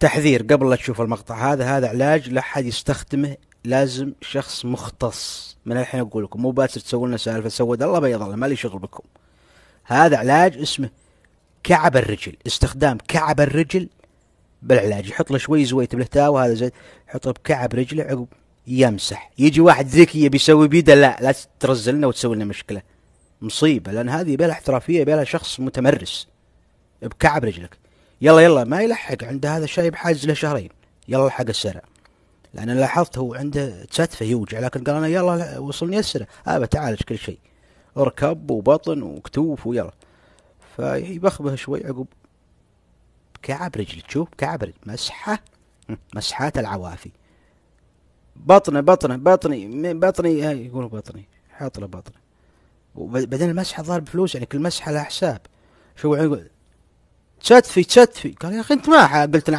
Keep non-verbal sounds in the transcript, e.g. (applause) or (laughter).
تحذير قبل لا تشوف المقطع هذا هذا علاج لا حد يستخدمه لازم شخص مختص من الحين اقول لكم مو باسر تسوون لنا سالفه سود الله بيض الله ما لي شغل بكم هذا علاج اسمه كعب الرجل استخدام كعب الرجل بالعلاج يحط له شوي زويت بالهتاوه هذا زيت يحطه بكعب رجله عقب يمسح يجي واحد ذكي يبي يسوي بيده لا لا ترزلنا وتسوي لنا مشكله مصيبه لان هذه بلا احترافيه بلا شخص متمرس بكعب رجلك يلا يلا ما يلحق عنده هذا الشايب حاجز له شهرين يلا الحق السرع لان لاحظت هو عنده تساتفه يوجع لكن قال انا يلا وصلني السرع ابى آه، تعالج كل شيء اركب وبطن وكتوف ويلا فيبخبه شوي عقب كعب رجلي تشوف كعب رجلي مسحه (laughs) مسحات العوافي بطنه بطنه بطني بطني آه، يقول بطني حاط له بطنه وبعدين المسحه ضارب فلوس يعني كل مسحه لها حساب شو يقول تشتفي تشتفي قال يا اخي انت ما قلت